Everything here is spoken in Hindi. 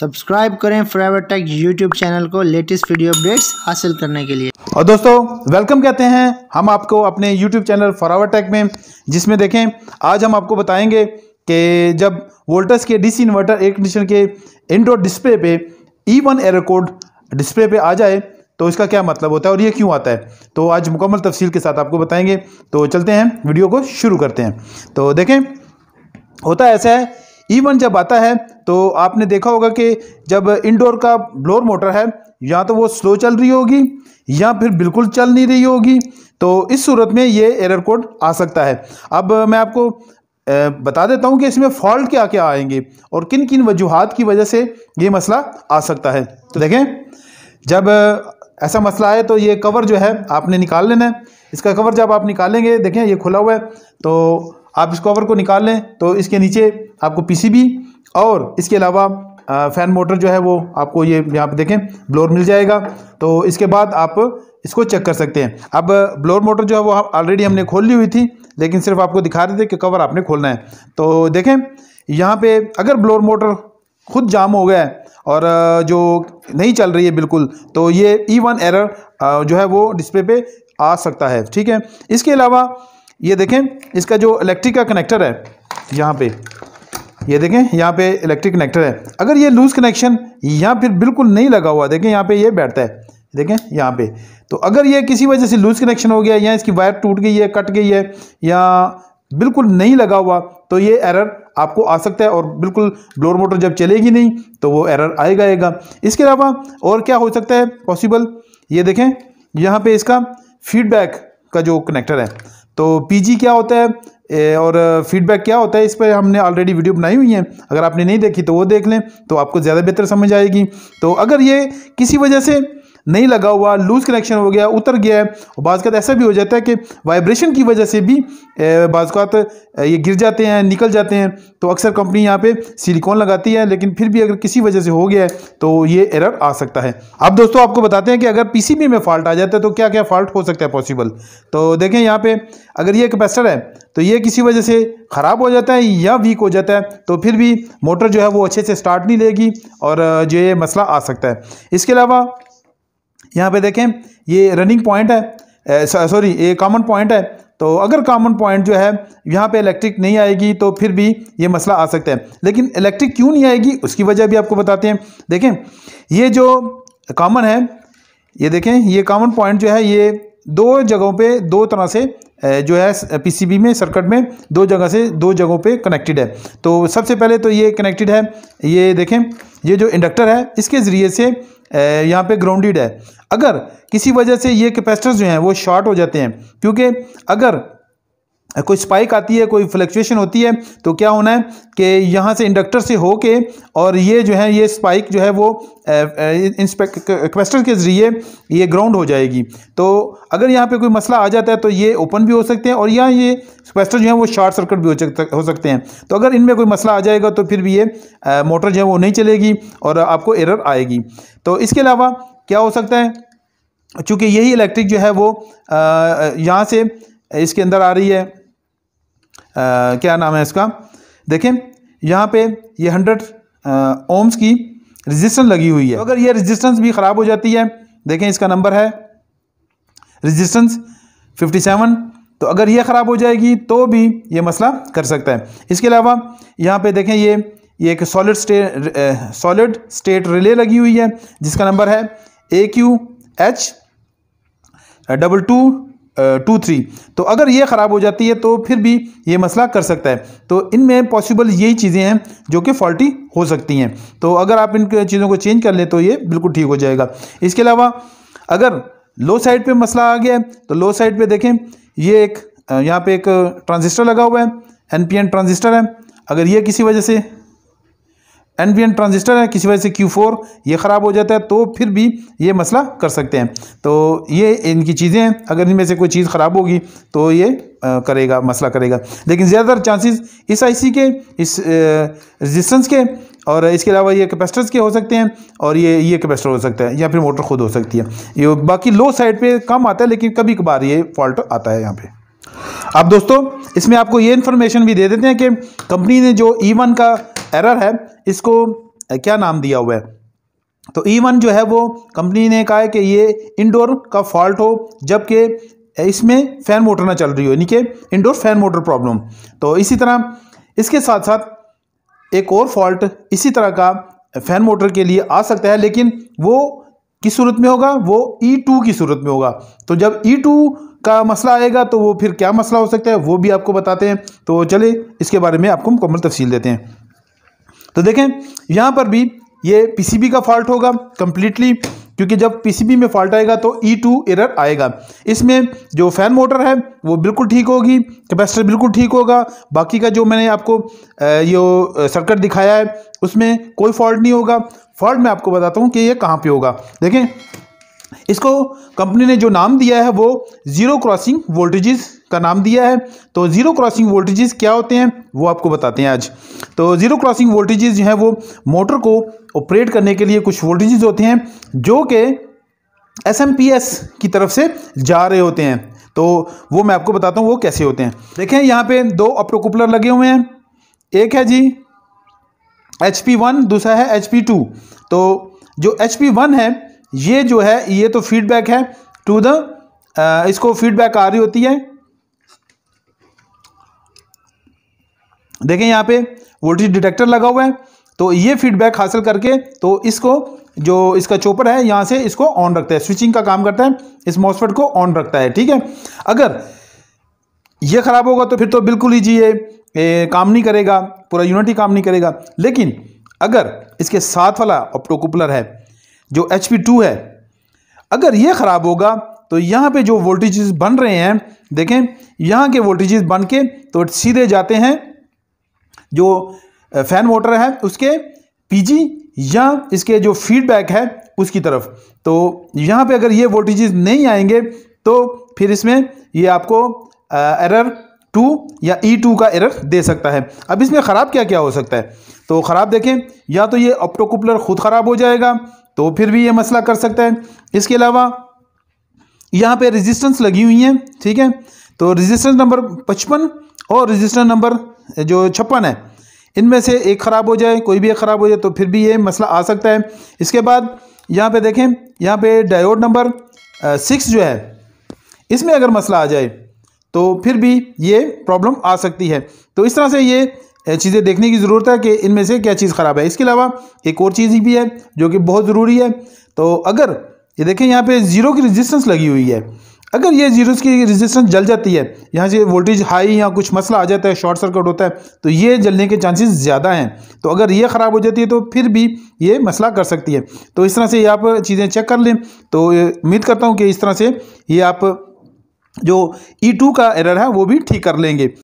सब्सक्राइब करें फ्राइवर टेक यूट्यूब चैनल को लेटेस्ट वीडियो अपडेट्स हासिल करने के लिए और दोस्तों वेलकम कहते हैं हम आपको अपने यूट्यूब चैनल फ्राइवर टेक में जिसमें देखें आज हम आपको बताएंगे कि जब वोल्टस के डीसी इन्वर्टर एयर कंडीशन के इंडोर डिस्प्ले पे E one error code display पे आ जाए तो इसका क्या मतलब होता है और ये क्यों आता है तो आज मुकम्मल तफसील के साथ आपको बताएंगे तो चलते हैं वीडियो को शुरू करते हैं तो देखें होता ऐसा है ई e जब आता है तो आपने देखा होगा कि जब इंडोर का ब्लोर मोटर है या तो वो स्लो चल रही होगी या फिर बिल्कुल चल नहीं रही होगी तो इस सूरत में ये एरर कोड आ सकता है अब मैं आपको बता देता हूँ कि इसमें फॉल्ट क्या क्या आएंगे और किन किन वजूहत की वजह से ये मसला आ सकता है तो देखें जब ऐसा मसला आए तो ये कवर जो है आपने निकाल लेना है इसका कवर जब आप निकालेंगे देखें ये खुला हुआ है तो आप इस कवर को निकाल लें तो इसके नीचे आपको पीसीबी और इसके अलावा फ़ैन मोटर जो है वो आपको ये यहाँ पे देखें ब्लोर मिल जाएगा तो इसके बाद आप इसको चेक कर सकते हैं अब ब्लोर मोटर जो है वो ऑलरेडी हमने खोल ली हुई थी लेकिन सिर्फ आपको दिखा रहे थे कि कवर आपने खोलना है तो देखें यहाँ पे अगर ब्लोर मोटर खुद जाम हो गया है और जो नहीं चल रही है बिल्कुल तो ये ई वन एरर जो है वो डिस्प्ले पे आ सकता है ठीक है इसके अलावा ये देखें इसका जो इलेक्ट्रिक का कनेक्टर है यहाँ पे ये देखें यहाँ पे इलेक्ट्रिक कनेक्टर है अगर ये लूज़ कनेक्शन यहाँ फिर बिल्कुल नहीं लगा हुआ देखें यहाँ पे ये बैठता है देखें यहाँ पे तो अगर ये किसी वजह से लूज़ कनेक्शन हो गया या इसकी वायर टूट गई है कट गई है या बिल्कुल नहीं लगा हुआ तो ये एरर आपको आ सकता है और बिल्कुल ब्लोर मोटर जब चलेगी नहीं तो वो एरर आएगा आएगा इसके अलावा और क्या हो सकता है पॉसिबल ये देखें यहाँ पे इसका फीडबैक का जो कनेक्टर है तो पीजी क्या होता है और फीडबैक क्या होता है इस पर हमने ऑलरेडी वीडियो बनाई हुई है अगर आपने नहीं देखी तो वो देख लें तो आपको ज़्यादा बेहतर समझ आएगी तो अगर ये किसी वजह से नहीं लगा हुआ लूज़ कनेक्शन हो गया उतर गया है और बाज़ात ऐसा भी हो जाता है कि वाइब्रेशन की वजह से भी बाज़त ये गिर जाते हैं निकल जाते हैं तो अक्सर कंपनी यहाँ पे सिलिकॉन लगाती है लेकिन फिर भी अगर किसी वजह से हो गया है तो ये एरर आ सकता है अब दोस्तों आपको बताते हैं कि अगर पी में फॉल्ट आ जाता है तो क्या क्या फॉल्ट हो सकता है पॉसिबल तो देखें यहाँ पे अगर ये कैपेसिटर है तो ये किसी वजह से ख़राब हो जाता है या वीक हो जाता है तो फिर भी मोटर जो है वो अच्छे से स्टार्ट नहीं लेगी और जो ये मसला आ सकता है इसके अलावा यहाँ पे देखें ये रनिंग पॉइंट है सॉरी ये कॉमन पॉइंट है तो अगर कॉमन पॉइंट जो है यहाँ पे इलेक्ट्रिक नहीं आएगी तो फिर भी ये मसला आ सकता है लेकिन इलेक्ट्रिक क्यों नहीं आएगी उसकी वजह भी आपको बताते हैं देखें ये जो कॉमन है ये देखें ये कॉमन पॉइंट जो है ये दो जगहों पे दो तरह से जो है पीसीबी में सर्किट में दो जगह से दो जगहों पे कनेक्टेड है तो सबसे पहले तो ये कनेक्टेड है ये देखें ये जो इंडक्टर है इसके ज़रिए से यहाँ पे ग्राउंडेड है अगर किसी वजह से ये कैपेसिटर्स जो हैं वो शॉर्ट हो जाते हैं क्योंकि अगर कोई स्पाइक आती है कोई फ्लक्चुएशन होती है तो क्या होना है कि यहाँ से इंडक्टर से हो के और ये जो है ये स्पाइक जो है वो कैपेसिटर के ज़रिए ये ग्राउंड हो जाएगी तो अगर यहाँ पे कोई मसला आ जाता है तो ये ओपन भी हो सकते हैं और यहाँ ये कैपेसिटर जो है वो शॉर्ट सर्किट भी हो सकते हैं तो अगर इनमें कोई मसला आ जाएगा तो फिर भी ये मोटर जो है वो नहीं चलेगी और आपको एरर आएगी तो इसके अलावा क्या हो सकता है चूंकि यही इलेक्ट्रिक जो है वो यहाँ से इसके अंदर आ रही है आ, क्या नाम है इसका देखें यहाँ पे ये हंड्रेड ओम्स की रेजिस्टेंस लगी हुई है तो अगर ये रेजिस्टेंस भी ख़राब हो जाती है देखें इसका नंबर है रेजिस्टेंस 57 तो अगर ये ख़राब हो जाएगी तो भी ये मसला कर सकता है इसके अलावा यहाँ पे देखें ये ये एक solid state solid state relay लगी हुई है जिसका नंबर है A Q H double two two three तो अगर ये ख़राब हो जाती है तो फिर भी ये मसला कर सकता है तो इनमें पॉसिबल यही चीज़ें हैं जो कि फॉल्टी हो सकती हैं तो अगर आप इन चीज़ों को चेंज कर लें तो ये बिल्कुल ठीक हो जाएगा इसके अलावा अगर लो साइड पे मसला आ गया है तो लो साइड पे देखें ये एक यहाँ पे एक ट्रांजिस्टर लगा हुआ है एन ट्रांजिस्टर है अगर ये किसी वजह से एन ट्रांजिस्टर है किसी वजह से क्यू फोर ये ख़राब हो जाता है तो फिर भी ये मसला कर सकते हैं तो ये इनकी चीज़ें हैं अगर इनमें से कोई चीज़ ख़राब होगी तो ये करेगा मसला करेगा लेकिन ज़्यादातर चांसेस इस आईसी के इस रेजिस्टेंस के और इसके अलावा ये कैपेसिटर्स के हो सकते हैं और ये ये कैपेसिटर हो सकता है या फिर मोटर खुद हो सकती है ये बाकी लो साइड पर कम आता है लेकिन कभी कभार ये फॉल्ट आता है यहाँ पर अब दोस्तों इसमें आपको ये इन्फॉर्मेशन भी दे देते हैं कि कंपनी ने जो ई e वन का एरर है इसको क्या नाम दिया हुआ है तो ई e वन जो है वो कंपनी ने कहा है कि ये इंडोर का फॉल्ट हो जबकि इसमें फ़ैन मोटर ना चल रही हो यानी कि इंडोर फैन मोटर प्रॉब्लम तो इसी तरह इसके साथ साथ एक और फॉल्ट इसी तरह का फ़ैन मोटर के लिए आ सकता है लेकिन वो किस सूरत में होगा वो ई e टू की सूरत में होगा तो जब ई e टू का मसला आएगा तो वो फिर क्या मसला हो सकता है वो भी आपको बताते हैं तो चले इसके बारे में आपको मुकम्मल तफसील देते हैं तो देखें यहाँ पर भी ये पीसीबी का फॉल्ट होगा कम्प्लीटली क्योंकि जब पीसीबी में फॉल्ट आएगा तो ई टू एरर आएगा इसमें जो फैन मोटर है वो बिल्कुल ठीक होगी कैपेसिटर बिल्कुल ठीक होगा बाकी का जो मैंने आपको ये सर्किट दिखाया है उसमें कोई फॉल्ट नहीं होगा फॉल्ट मैं आपको बताता हूँ कि ये कहाँ पे होगा देखें इसको कंपनी ने जो नाम दिया है वो ज़ीरो क्रॉसिंग वोल्टेजेस का नाम दिया है तो ज़ीरो क्रॉसिंग वोल्टेजेस क्या होते हैं वो आपको बताते हैं आज तो ज़ीरो क्रॉसिंग वोल्टेजेस जो हैं वो मोटर को ऑपरेट करने के लिए कुछ वोल्टेजेस होते हैं जो कि एस की तरफ से जा रहे होते हैं तो वो मैं आपको बताता हूँ वो कैसे होते हैं देखें यहाँ पे दो ऑप्टोकुपलर लगे हुए हैं एक है जी एच पी वन दूसरा है एच पी टू तो जो एच पी वन है ये जो है ये तो फीडबैक है टू द इसको फीडबैक आ रही होती है देखें यहाँ पे वोल्टेज डिटेक्टर लगा हुआ है तो ये फीडबैक हासिल करके तो इसको जो इसका चोपर है यहाँ से इसको ऑन रखता है स्विचिंग का काम करता है इस मॉसफेट को ऑन रखता है ठीक है अगर ये ख़राब होगा तो फिर तो बिल्कुल ही जी ये काम नहीं करेगा पूरा यूनिट ही काम नहीं करेगा लेकिन अगर इसके साथ वाला ऑप्टोकुपलर है जो एच टू है अगर ये ख़राब होगा तो यहाँ पे जो वोल्टेजेस बन रहे हैं देखें यहाँ के वोल्टेजेस बन के तो सीधे जाते हैं जो फैन मोटर है उसके पीजी या इसके जो फीडबैक है उसकी तरफ तो यहाँ पे अगर ये वोल्टेजेस नहीं आएंगे तो फिर इसमें ये आपको एरर टू या ई e टू का एरर दे सकता है अब इसमें ख़राब क्या क्या हो सकता है तो ख़राब देखें या तो ये ऑप्टोकुपलर खुद ख़राब हो जाएगा तो फिर भी ये मसला कर सकता है इसके अलावा यहाँ पे रेजिस्टेंस लगी हुई हैं ठीक है तो रेजिस्टेंस नंबर पचपन और रेजिस्टेंस नंबर जो छप्पन है इनमें से एक ख़राब हो जाए कोई भी एक ख़राब हो जाए तो फिर भी ये मसला आ सकता है इसके बाद यहाँ पे देखें यहाँ पे डायोड नंबर सिक्स जो है इसमें अगर मसला आ जाए तो फिर भी ये प्रॉब्लम आ सकती है तो इस तरह से ये चीज़ें देखने की ज़रूरत है कि इनमें से क्या चीज़ ख़राब है इसके अलावा एक और चीज़ भी है जो कि बहुत ज़रूरी है तो अगर ये देखें यहाँ पे ज़ीरो की रेजिस्टेंस लगी हुई है अगर ये जीरोस की रेजिस्टेंस जल जाती है यहाँ से वोल्टेज हाई या कुछ मसला आ जाता है शॉर्ट सर्किट होता है तो ये जलने के चांसेस ज़्यादा हैं तो अगर ये ख़राब हो जाती है तो फिर भी ये मसला कर सकती है तो इस तरह से ये आप चीज़ें चेक कर लें तो उम्मीद करता हूँ कि इस तरह से ये आप जो ई e टू का एरर है वो भी ठीक कर लेंगे